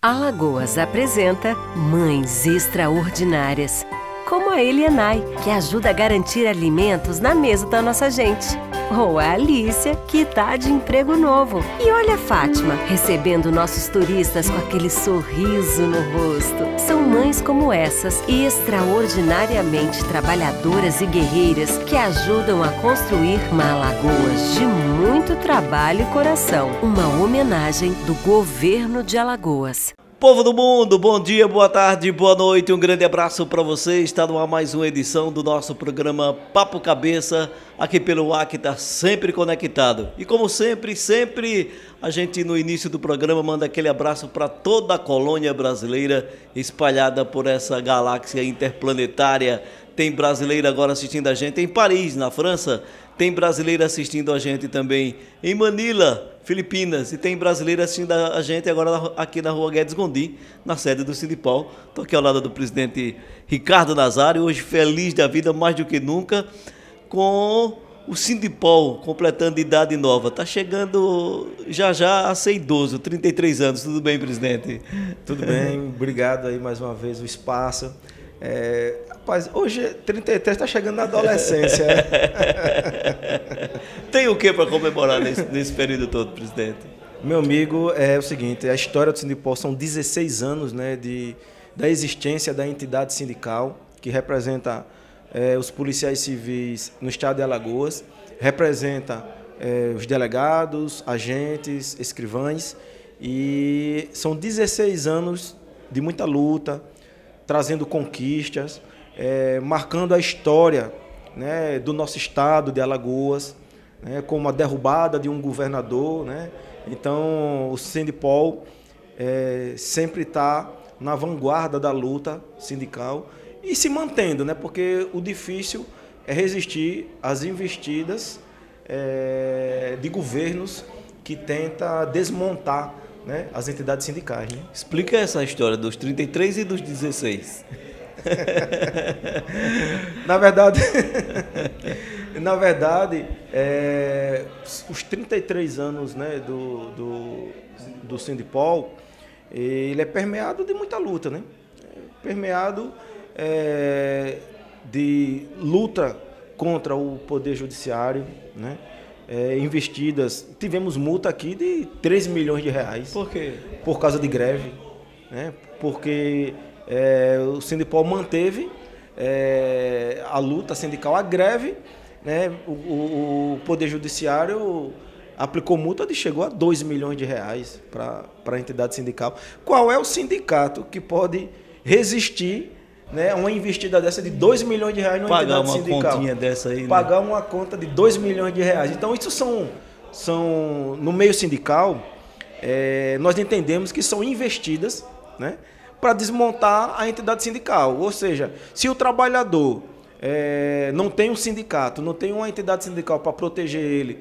Alagoas apresenta Mães Extraordinárias a Elianai, que ajuda a garantir alimentos na mesa da nossa gente. Ou a Alícia, que está de emprego novo. E olha a Fátima, recebendo nossos turistas com aquele sorriso no rosto. São mães como essas, extraordinariamente trabalhadoras e guerreiras, que ajudam a construir uma Alagoas de muito trabalho e coração. Uma homenagem do governo de Alagoas. Povo do mundo, bom dia, boa tarde, boa noite, um grande abraço para você. Está no ar mais uma edição do nosso programa Papo Cabeça, aqui pelo ar que está sempre conectado. E como sempre, sempre a gente no início do programa manda aquele abraço para toda a colônia brasileira espalhada por essa galáxia interplanetária. Tem brasileiro agora assistindo a gente em Paris, na França tem brasileiro assistindo a gente também em Manila, Filipinas. E tem brasileiro assistindo a gente agora aqui na rua Guedes Gondi, na sede do Sindipal. Estou aqui ao lado do presidente Ricardo Nazário, hoje feliz da vida mais do que nunca, com o Sindipol completando idade nova. Está chegando já já a ser idoso, 33 anos. Tudo bem, presidente? Tudo bem, obrigado aí mais uma vez o espaço. É, Rapaz, hoje 33 é está chegando na adolescência. Né? Tem o que para comemorar nesse, nesse, período todo, presidente? Meu amigo, é o seguinte, a história do Sindipol são 16 anos né, de, da existência da entidade sindical, que representa é, os policiais civis no estado de Alagoas, representa é, os delegados, agentes, escrivães, e são 16 anos de muita luta, trazendo conquistas, é, marcando a história né, do nosso estado de Alagoas, né, como a derrubada de um governador. Né? Então, o Sindipol é, sempre está na vanguarda da luta sindical e se mantendo, né? porque o difícil é resistir às investidas é, de governos que tenta desmontar né, as entidades sindicais. Né? Explica essa história dos 33 e dos 16. na verdade, na verdade, é, os 33 anos né, do, do, do Sindipol, ele é permeado de muita luta, né? Permeado é, de luta contra o poder judiciário, né? É, investidas. Tivemos multa aqui de 3 milhões de reais. Por quê? Por causa de greve. Né? Porque é, o Sindipol manteve é, a luta sindical, a greve. Né? O, o, o, Poder Judiciário aplicou multa de chegou a 2 milhões de reais para a entidade sindical. Qual é o sindicato que pode resistir né, uma investida dessa de 2 milhões de reais numa Pagar entidade sindical? Pagar uma continha dessa aí. Né? Pagar uma conta de 2 milhões de reais. Então, isso são, são no meio sindical, é, nós entendemos que são investidas, né? para desmontar a entidade sindical. Ou seja, se o trabalhador é, não tem um sindicato, não tem uma entidade sindical para proteger ele,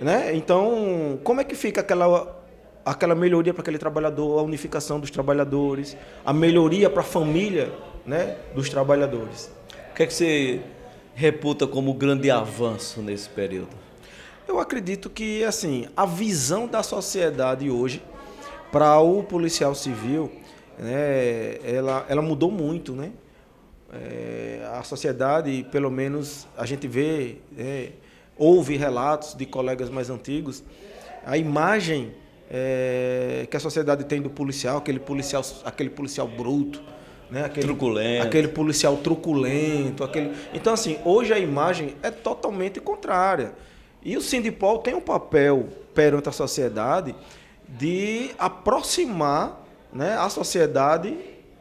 né? então como é que fica aquela aquela melhoria para aquele trabalhador, a unificação dos trabalhadores, a melhoria para a família né, dos trabalhadores. O que é que você reputa como grande avanço nesse período? Eu acredito que assim a visão da sociedade hoje para o policial civil né, ela, ela mudou muito, né? É, a sociedade, pelo menos a gente vê, é, ouve relatos de colegas mais antigos, a imagem é, que a sociedade tem do policial, aquele policial, aquele policial bruto, né? aquele, truculento. aquele policial truculento. Aquele... Então, assim, hoje a imagem é totalmente contrária. E o Sindipol tem um papel perante a sociedade de aproximar né, a sociedade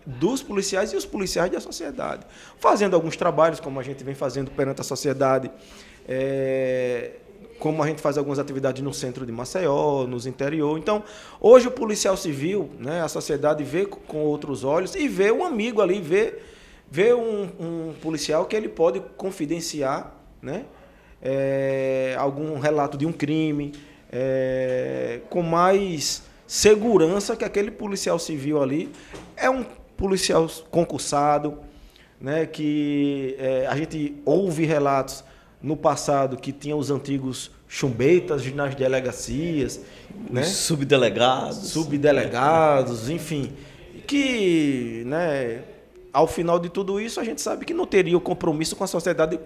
dos policiais e os policiais da sociedade. Fazendo alguns trabalhos, como a gente vem fazendo perante a sociedade, é, como a gente faz algumas atividades no centro de Maceió, nos interior. Então, hoje o policial civil, né, a sociedade vê com outros olhos e vê um amigo ali, vê, vê um, um policial que ele pode confidenciar né, é, algum relato de um crime é, com mais segurança que aquele policial civil ali é um policial concursado, né, que é, a gente ouve relatos no passado que tinha os antigos chumbeitas nas delegacias, né? subdelegados, subdelegados, enfim, que, né, ao final de tudo isso a gente sabe que não teria o compromisso com a sociedade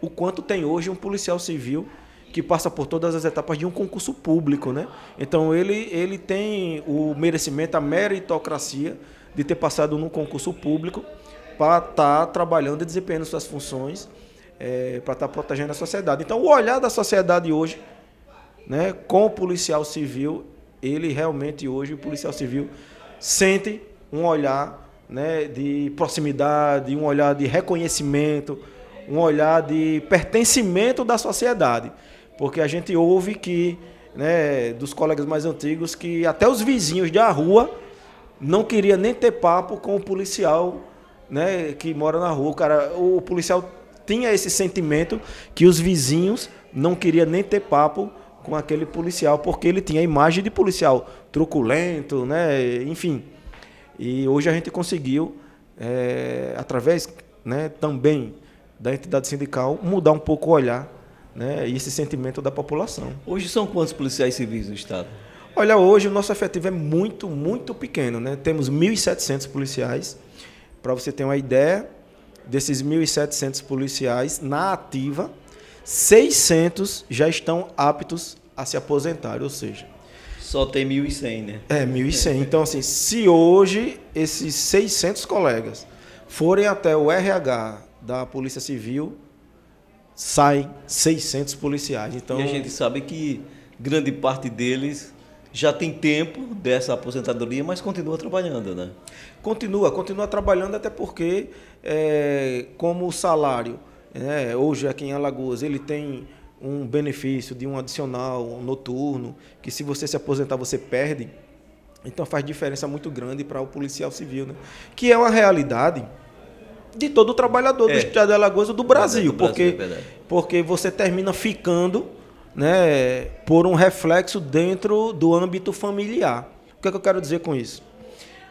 o quanto tem hoje um policial civil que passa por todas as etapas de um concurso público, né? Então ele, ele tem o merecimento, a meritocracia de ter passado num concurso público para estar tá trabalhando e desempenhando suas funções, é, para estar tá protegendo a sociedade. Então o olhar da sociedade hoje, né, com o policial civil, ele realmente hoje, o policial civil, sente um olhar né, de proximidade, um olhar de reconhecimento, um olhar de pertencimento da sociedade. Porque a gente ouve que, né, dos colegas mais antigos, que até os vizinhos da rua não queria nem ter papo com o policial, né, que mora na rua. O cara, o policial tinha esse sentimento que os vizinhos não queria nem ter papo com aquele policial, porque ele tinha a imagem de policial truculento, né? enfim. E hoje a gente conseguiu, é, através né, também da entidade sindical, mudar um pouco o olhar né, e esse sentimento da população. Hoje são quantos policiais civis no Estado? Olha, hoje o nosso efetivo é muito, muito pequeno. Né? Temos 1.700 policiais. Para você ter uma ideia, desses 1.700 policiais na ativa, 600 já estão aptos a se aposentar, ou seja... Só tem 1.100, né? É, 1.100. Então, assim, se hoje esses 600 colegas forem até o RH da Polícia Civil saem 600 policiais. Então, e a gente sabe que grande parte deles já tem tempo dessa aposentadoria, mas continua trabalhando, né? Continua, continua trabalhando até porque, é, como o salário, é, hoje aqui em Alagoas, ele tem um benefício de um adicional um noturno, que se você se aposentar você perde, então faz diferença muito grande para o policial civil, né? Que é uma realidade de todo trabalhador é. do estado de Alagoas do Brasil, do Brasil porque, é porque você termina ficando né, por um reflexo dentro do âmbito familiar. O que, é que eu quero dizer com isso?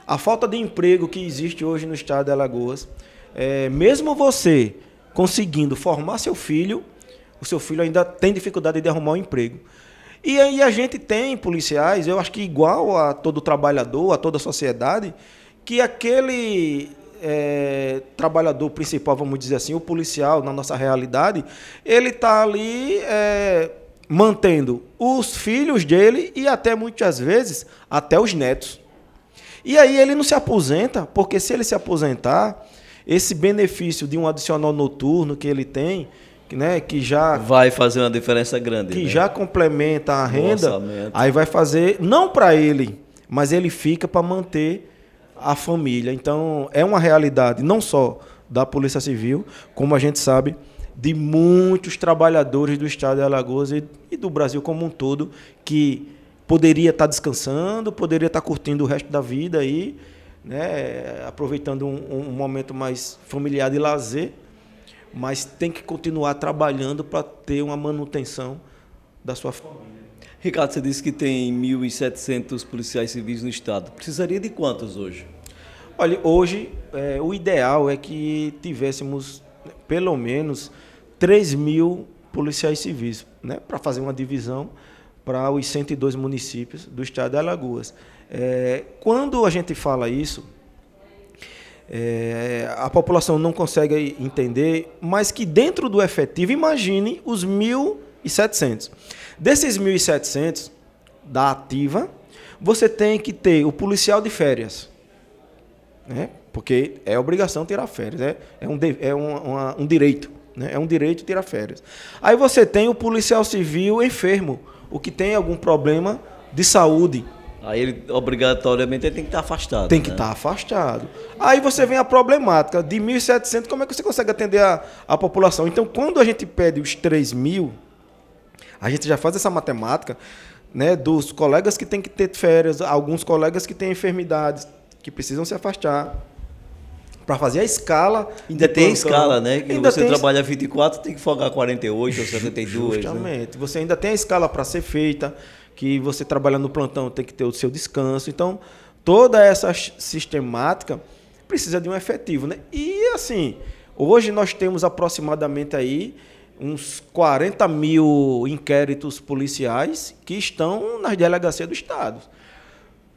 A falta de emprego que existe hoje no estado de Alagoas, é, mesmo você conseguindo formar seu filho, o seu filho ainda tem dificuldade de arrumar um emprego. E aí a gente tem policiais, eu acho que igual a todo trabalhador, a toda a sociedade, que aquele é, trabalhador principal, vamos dizer assim, o policial, na nossa realidade, ele está ali é, mantendo os filhos dele e até muitas vezes até os netos. E aí ele não se aposenta, porque se ele se aposentar, esse benefício de um adicional noturno que ele tem, né, que já vai fazer uma diferença grande, que né? já complementa a renda, aí vai fazer não para ele, mas ele fica para manter a família. Então, é uma realidade não só da Polícia Civil, como a gente sabe, de muitos trabalhadores do estado de Alagoas e, e do Brasil como um todo, que poderia estar descansando, poderia estar curtindo o resto da vida aí, né, aproveitando um, um momento mais familiar de lazer, mas tem que continuar trabalhando para ter uma manutenção da sua família. Ricardo, você disse que tem 1.700 policiais civis no estado. Precisaria de quantos hoje? Olha, hoje é, o ideal é que tivéssemos né, pelo menos 3 mil policiais civis, né, para fazer uma divisão para os 102 municípios do estado de Alagoas. É, quando a gente fala isso, é, a população não consegue entender, mas que dentro do efetivo, imagine os 1.700. Desses 1.700 da ativa, você tem que ter o policial de férias, né? porque é obrigação tirar férias, é, é, um, é um uma, um direito. Né? É um direito tirar férias. Aí você tem o policial civil enfermo, o que tem algum problema de saúde. Aí ele obrigatoriamente ele tem que estar tá afastado. Tem que né? estar tá afastado. Aí você vem a problemática de 1.700, como é que você consegue atender a, a população? Então, quando a gente pede os 3 mil, a gente já faz essa matemática né, dos colegas que têm que ter férias, alguns colegas que têm enfermidades, que precisam se afastar. Para fazer a escala. Ainda tem escala, né? Que ainda você tem... trabalha 24, tem que folgar 48 ou 72. Justamente. Né? Você ainda tem a escala para ser feita, que você trabalha no plantão tem que ter o seu descanso. Então, toda essa sistemática precisa de um efetivo, né? E assim, hoje nós temos aproximadamente aí uns 40 mil inquéritos policiais que estão nas delegacias do Estado.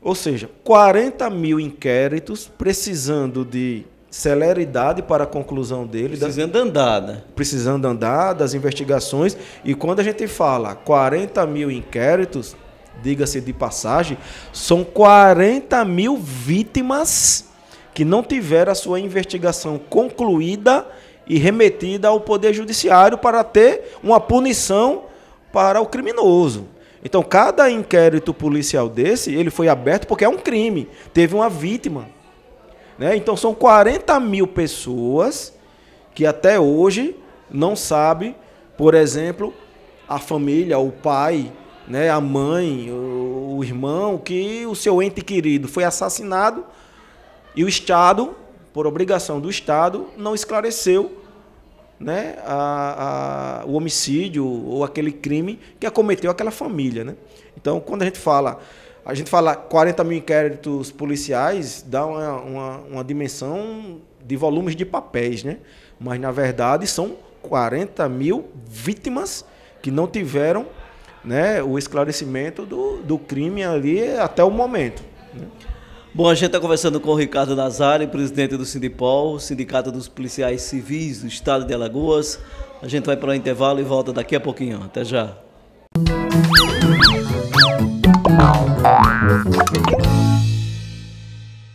Ou seja, 40 mil inquéritos precisando de celeridade para a conclusão dele. Precisando andar, né? Precisando andar das investigações. E quando a gente fala 40 mil inquéritos, diga-se de passagem, são 40 mil vítimas que não tiveram a sua investigação concluída e remetida ao Poder Judiciário para ter uma punição para o criminoso. Então, cada inquérito policial desse, ele foi aberto porque é um crime, teve uma vítima. Né? Então, são 40 mil pessoas que até hoje não sabe, por exemplo, a família, o pai, né, a mãe, o, o irmão, que o seu ente querido foi assassinado e o Estado, por obrigação do Estado, não esclareceu né, a, a, o homicídio ou aquele crime que acometeu aquela família. Né? Então, quando a gente fala, a gente fala 40 mil inquéritos policiais, dá uma, uma, uma dimensão de volumes de papéis, né? mas na verdade são 40 mil vítimas que não tiveram né, o esclarecimento do, do crime ali até o momento. Né? Bom, a gente está conversando com o Ricardo Nazari, presidente do Sindipol, Sindicato dos Policiais Civis do Estado de Alagoas. A gente vai para o intervalo e volta daqui a pouquinho. Até já.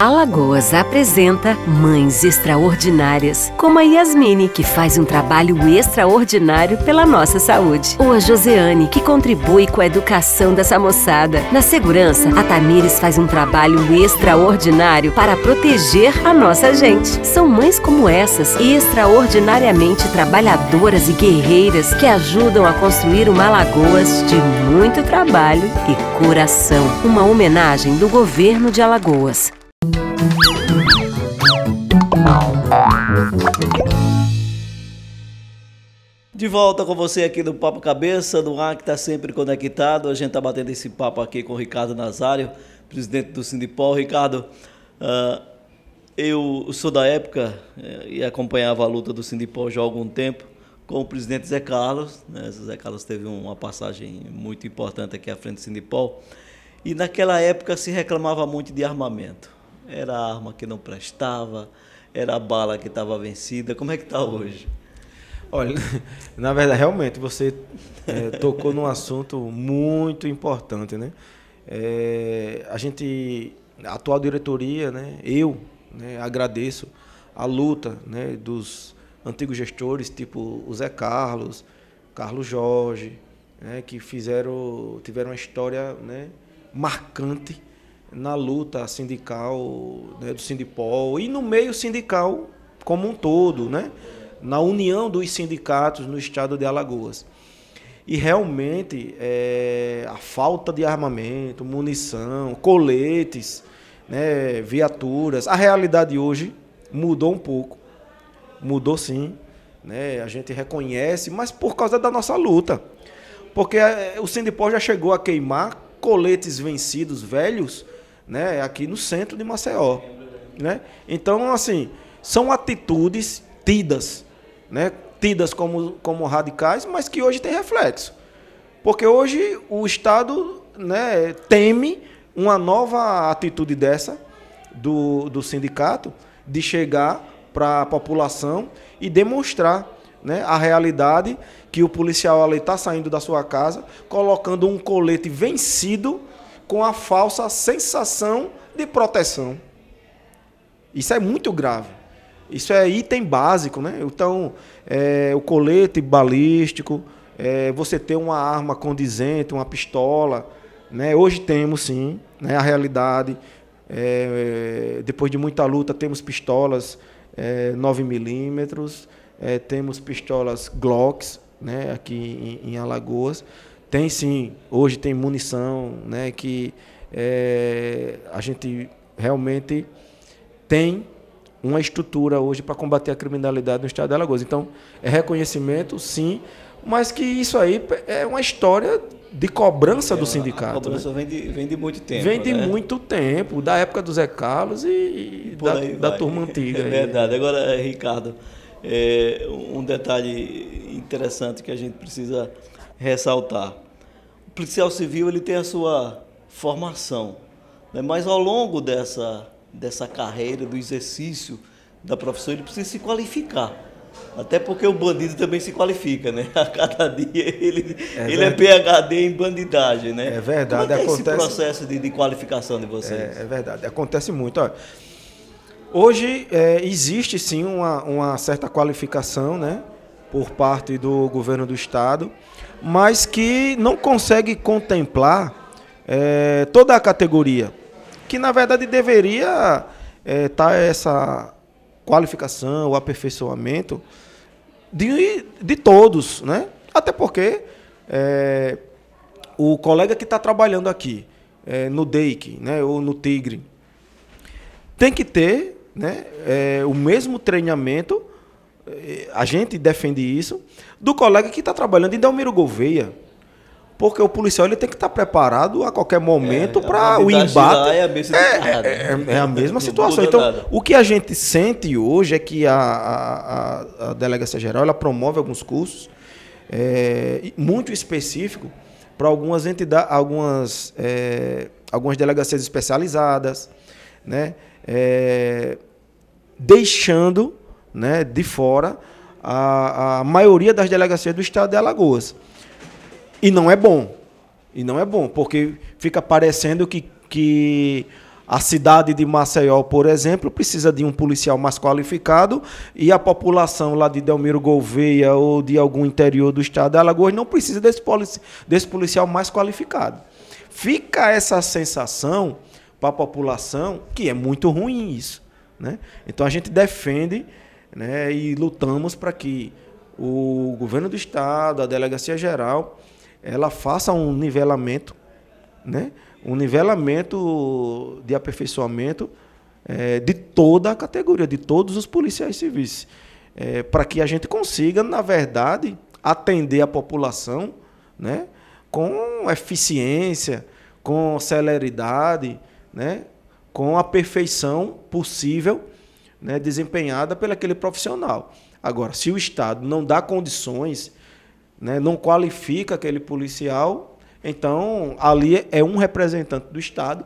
Alagoas apresenta mães extraordinárias, como a Yasmine, que faz um trabalho extraordinário pela nossa saúde, ou a Josiane, que contribui com a educação dessa moçada. Na segurança, a Tamires faz um trabalho extraordinário para proteger a nossa gente. São mães como essas, extraordinariamente trabalhadoras e guerreiras, que ajudam a construir uma Alagoas de muito trabalho e coração. Uma homenagem do governo de Alagoas. De volta com você aqui do Papo Cabeça, do ar que está sempre conectado. A gente está batendo esse papo aqui com o Ricardo Nazário, presidente do Sindipol. Ricardo, uh, eu sou da época uh, e acompanhava a luta do Sindipol já há algum tempo com o presidente Zé Carlos. Né? Zé Carlos teve uma passagem muito importante aqui à frente do Sindipol. E naquela época se reclamava muito de armamento era a arma que não prestava, era a bala que estava vencida. Como é que está hoje? Olha, na verdade, realmente você é, tocou num assunto muito importante, né? É, a gente, a atual diretoria, né? Eu né, agradeço a luta né, dos antigos gestores, tipo o Zé Carlos, Carlos Jorge, né, que fizeram, tiveram uma história né, marcante na luta sindical né, do Sindipol e no meio sindical como um todo, né? na união dos sindicatos no estado de Alagoas. E realmente é, a falta de armamento, munição, coletes, né, viaturas. A realidade hoje mudou um pouco. Mudou sim. Né, a gente reconhece, mas por causa da nossa luta. Porque é, o Sindipol já chegou a queimar coletes vencidos, velhos, né? É aqui no centro de Maceió, né? Então, assim, são atitudes tidas, né? Tidas como, como radicais, mas que hoje tem reflexo. Porque hoje o Estado né, teme uma nova atitude dessa do, do sindicato de chegar para a população e demonstrar né, a realidade que o policial ali está saindo da sua casa, colocando um colete vencido com a falsa sensação de proteção. Isso é muito grave. Isso é item básico, né? Então, é, o colete balístico, é, você ter uma arma condizente, uma pistola, né? Hoje temos sim, né? A realidade, é, é depois de muita luta, temos pistolas 9 é, milímetros, é, temos pistolas Glocks, né? Aqui em, em Alagoas tem sim, hoje tem munição, né, que é, a gente realmente tem uma estrutura hoje para combater a criminalidade no estado de Alagoas. Então, é reconhecimento, sim, mas que isso aí é uma história de cobrança é, do sindicato. A né? cobrança né? vem, de, vem de muito tempo. Vem de né? muito tempo, da época do Zé Carlos e, e da, da, turma antiga. É verdade. Aí. Agora, Ricardo, é, um detalhe interessante que a gente precisa ressaltar. O policial civil ele tem a sua formação, né? mas ao longo dessa, dessa carreira, do exercício da profissão, ele precisa se qualificar. Até porque o bandido também se qualifica, né? A cada dia ele é, ele é PHD em bandidagem, né? É verdade. Como é, que é acontece... esse processo de, de, qualificação de vocês? É, é verdade, acontece muito. Olha, hoje é, existe sim uma, uma certa qualificação, né? Por parte do governo do estado mas que não consegue contemplar é, toda a categoria. Que na verdade deveria é, estar tá essa qualificação, o aperfeiçoamento de, de todos, né? Até porque é, o colega que está trabalhando aqui é, no DEIC né, ou no Tigre tem que ter né, é, o mesmo treinamento a gente defende isso, do colega que está trabalhando em Delmiro Gouveia. Porque o policial ele tem que estar tá preparado a qualquer momento é, para o embate. É a mesma, é, é, né? é, é, a mesma situação. Então, nada. o que a gente sente hoje é que a, a, a Delegacia Geral ela promove alguns cursos é, muito específicos para algumas entidades, algumas, algumas delegacias especializadas, né? deixando né, de fora a, a maioria das delegacias do estado de Alagoas. E não é bom. E não é bom, porque fica parecendo que, que a cidade de Maceió, por exemplo, precisa de um policial mais qualificado e a população lá de Delmiro Gouveia ou de algum interior do estado de Alagoas não precisa desse, polici desse policial mais qualificado. Fica essa sensação para a população que é muito ruim isso. Né? Então a gente defende né? E lutamos para que o governo do estado, a delegacia geral, ela faça um nivelamento, né? Um nivelamento de aperfeiçoamento é, de toda a categoria, de todos os policiais civis, é, para que a gente consiga, na verdade, atender a população, né? Com eficiência, com celeridade, né? Com a perfeição possível né, desempenhada pelo aquele profissional. Agora, se o Estado não dá condições, né, não qualifica aquele policial, então ali é um representante do Estado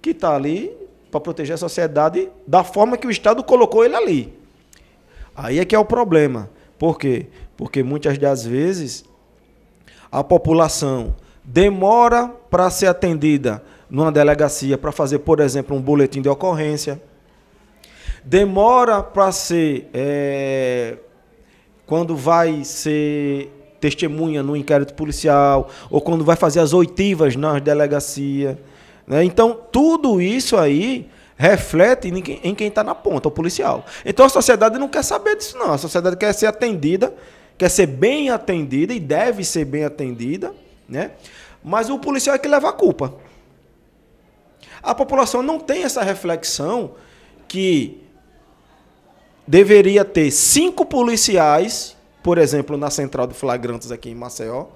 que está ali para proteger a sociedade da forma que o Estado colocou ele ali. Aí é que é o problema. Por quê? Porque muitas das vezes a população demora para ser atendida numa delegacia para fazer, por exemplo, um boletim de ocorrência demora para ser. É, quando vai ser testemunha no inquérito policial, ou quando vai fazer as oitivas na delegacia. Né? Então, tudo isso aí reflete em quem está na ponta, o policial. Então, a sociedade não quer saber disso, não. A sociedade quer ser atendida, quer ser bem atendida e deve ser bem atendida, né? mas o policial é que leva a culpa. A população não tem essa reflexão que deveria ter cinco policiais, por exemplo, na central de flagrantes aqui em Maceió,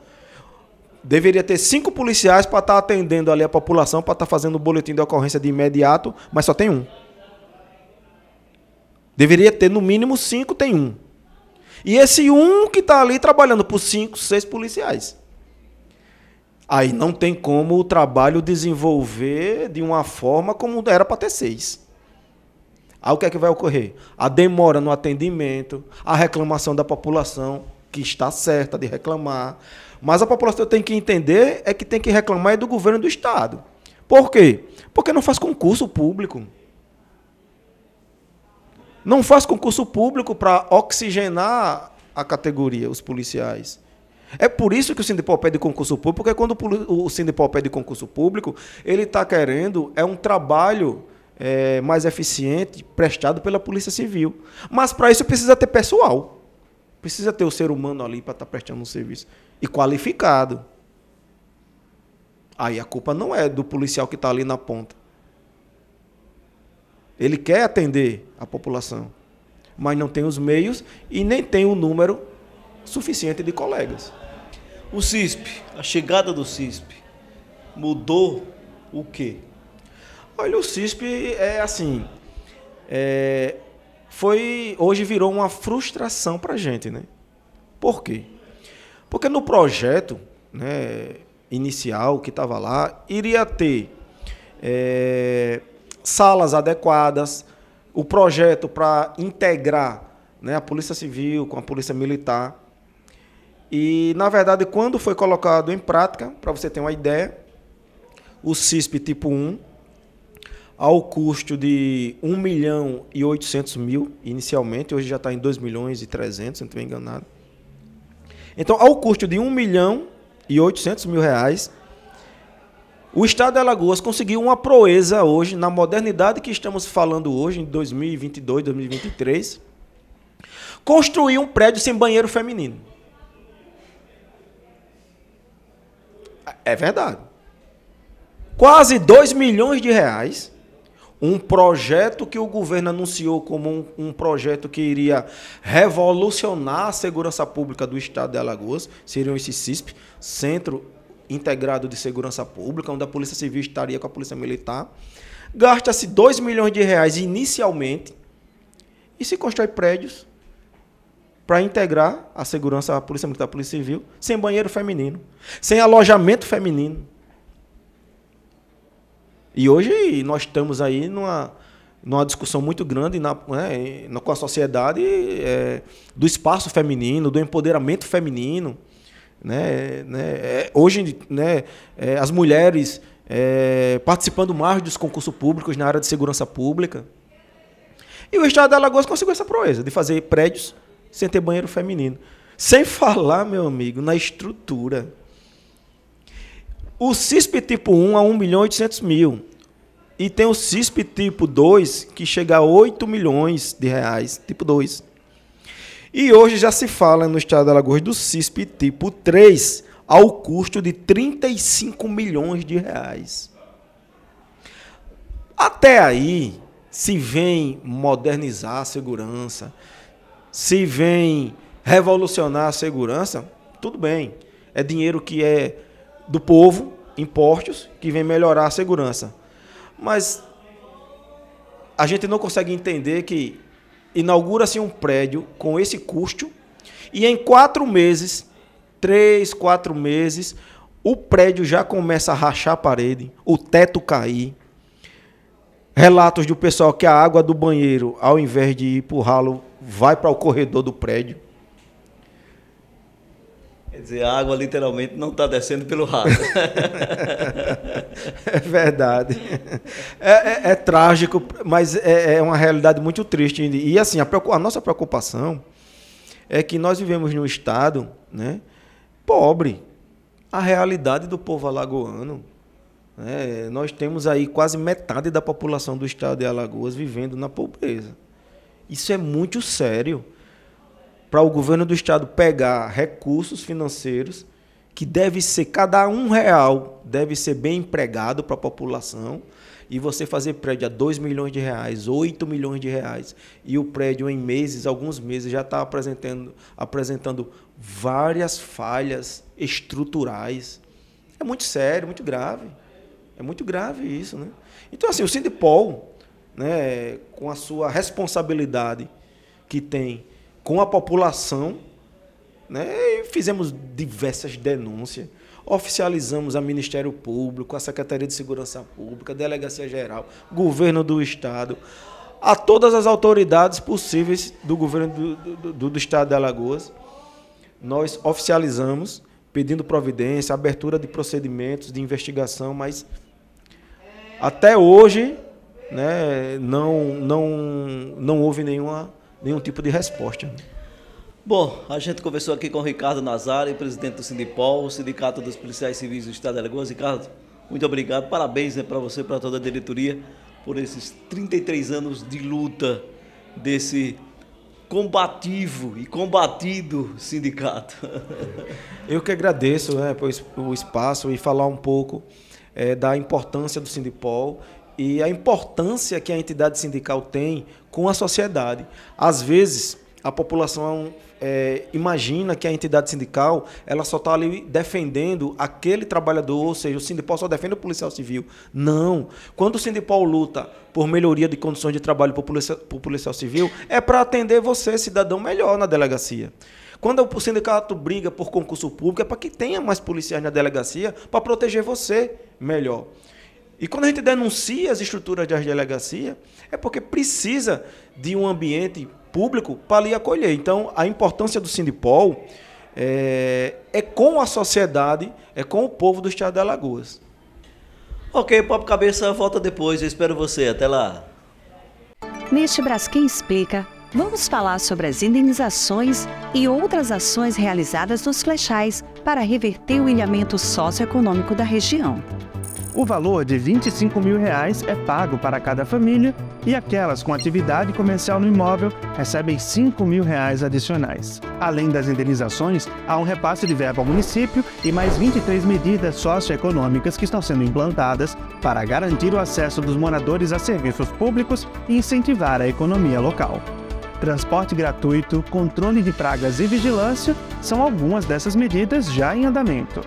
deveria ter cinco policiais para estar tá atendendo ali a população, para estar tá fazendo o boletim de ocorrência de imediato, mas só tem um. Deveria ter no mínimo cinco, tem um. E esse um que está ali trabalhando por cinco, seis policiais. Aí não tem como o trabalho desenvolver de uma forma como era para ter seis. Aí o que é que vai ocorrer? A demora no atendimento, a reclamação da população, que está certa de reclamar. Mas a população tem que entender é que tem que reclamar é do governo do Estado. Por quê? Porque não faz concurso público. Não faz concurso público para oxigenar a categoria, os policiais. É por isso que o Sindipol pede concurso público, porque quando o Sindipol pede concurso público, ele está querendo é um trabalho é, mais eficiente prestado pela Polícia Civil. Mas para isso precisa ter pessoal. Precisa ter o ser humano ali para estar tá prestando um serviço. E qualificado. Aí a culpa não é do policial que está ali na ponta. Ele quer atender a população, mas não tem os meios e nem tem o um número suficiente de colegas. O CISP, a chegada do CISP, mudou o quê? Olha, o CISP é assim. É, foi. Hoje virou uma frustração pra gente, né? Por quê? Porque no projeto né, inicial que estava lá, iria ter é, salas adequadas, o projeto para integrar né, a Polícia Civil com a Polícia Militar. E, na verdade, quando foi colocado em prática, para você ter uma ideia, o CISP tipo 1 ao custo de 1 milhão e 800 mil inicialmente, hoje já está em 2 milhões e 300, se não estou enganado. Então, ao custo de 1 milhão e 800 mil reais, o Estado de Alagoas conseguiu uma proeza hoje, na modernidade que estamos falando hoje, em 2022, 2023, construir um prédio sem banheiro feminino. É verdade. Quase 2 milhões de reais um projeto que o governo anunciou como um, um, projeto que iria revolucionar a segurança pública do estado de Alagoas, seria esse CISP, Centro Integrado de Segurança Pública, onde a Polícia Civil estaria com a Polícia Militar. Gasta-se 2 milhões de reais inicialmente e se constrói prédios para integrar a segurança, a Polícia Militar, a Polícia Civil, sem banheiro feminino, sem alojamento feminino e hoje nós estamos aí numa, numa discussão muito grande na, né, com a sociedade é, do espaço feminino, do empoderamento feminino. Né, né, é, hoje, né, é, as mulheres é, participando mais dos concursos públicos na área de segurança pública. E o Estado de Alagoas conseguiu essa proeza de fazer prédios sem ter banheiro feminino. Sem falar, meu amigo, na estrutura. O CISP tipo 1 a 1 milhão e 800 mil. E tem o CISP tipo 2, que chega a 8 milhões de reais, tipo 2. E hoje já se fala no estado da Alagoas do CISP tipo 3, ao custo de 35 milhões de reais. Até aí, se vem modernizar a segurança, se vem revolucionar a segurança, tudo bem. É dinheiro que é do povo em portos que vem melhorar a segurança. Mas a gente não consegue entender que inaugura-se um prédio com esse custo e em quatro meses, três, quatro meses, o prédio já começa a rachar a parede, o teto cair. Relatos do pessoal que a água do banheiro, ao invés de ir para o ralo, vai para o corredor do prédio. Quer dizer, a água literalmente não está descendo pelo rato. é verdade. É, é, é trágico, mas é, é, uma realidade muito triste. E assim, a, a, nossa preocupação é que nós vivemos num estado né, pobre. A realidade do povo alagoano. Né, nós temos aí quase metade da população do estado de Alagoas vivendo na pobreza. Isso é muito sério para o governo do estado pegar recursos financeiros que deve ser cada um real deve ser bem empregado para a população e você fazer prédio a 2 milhões de reais, 8 milhões de reais e o prédio em meses, alguns meses já está apresentando apresentando várias falhas estruturais. É muito sério, muito grave. É muito grave isso, né? Então assim, o Sindipol, né, com a sua responsabilidade que tem com a população, né? E fizemos diversas denúncias, oficializamos a Ministério Público, a Secretaria de Segurança Pública, Delegacia Geral, Governo do Estado, a todas as autoridades possíveis do governo do, do, do, do Estado de Alagoas. Nós oficializamos, pedindo providência, abertura de procedimentos de investigação, mas até hoje né, não, não, não houve nenhuma nenhum tipo de resposta. Bom, a gente conversou aqui com o Ricardo Nazari, presidente do Sindipol, o Sindicato dos Policiais Civis do Estado de Alagoas. Ricardo, muito obrigado. Parabéns né, para você, para toda a diretoria, por esses 33 anos de luta desse combativo e combatido sindicato. Eu que agradeço né, por o espaço e falar um pouco é, da importância do Sindipol e a importância que a entidade sindical tem com a sociedade. Às vezes, a população é, imagina que a entidade sindical ela só está ali defendendo aquele trabalhador, ou seja, o sindipol só defende o policial civil. Não. Quando o sindipol luta por melhoria de condições de trabalho para o policial, policial civil, é para atender você, cidadão, melhor na delegacia. Quando o sindicato briga por concurso público, é para que tenha mais policiais na delegacia para proteger você melhor. E quando a gente denuncia as estruturas de delegacia, é porque precisa de um ambiente público para ali acolher. Então, a importância do Sindipol é, é, com a sociedade, é com o povo do estado de Alagoas. Ok, Papo Cabeça volta depois, eu espero você. Até lá. Neste Brasquim Explica, vamos falar sobre as indenizações e outras ações realizadas nos flechais para reverter o ilhamento socioeconômico da região. O valor de R$ 25 mil reais é pago para cada família e aquelas com atividade comercial no imóvel recebem R$ 5 mil reais adicionais. Além das indenizações, há um repasse de verba ao município e mais 23 medidas socioeconômicas que estão sendo implantadas para garantir o acesso dos moradores a serviços públicos e incentivar a economia local. Transporte gratuito, controle de pragas e vigilância são algumas dessas medidas já em andamento.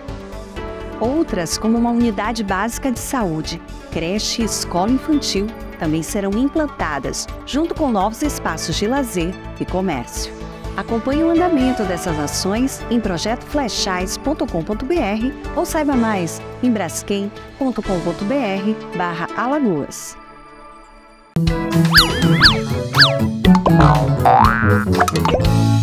Outras, como uma unidade básica de saúde, creche e escola infantil, também serão implantadas, junto com novos espaços de lazer e comércio. Acompanhe o andamento dessas ações em projetoflechais.com.br ou saiba mais em braskem.com.br barra Alagoas. Música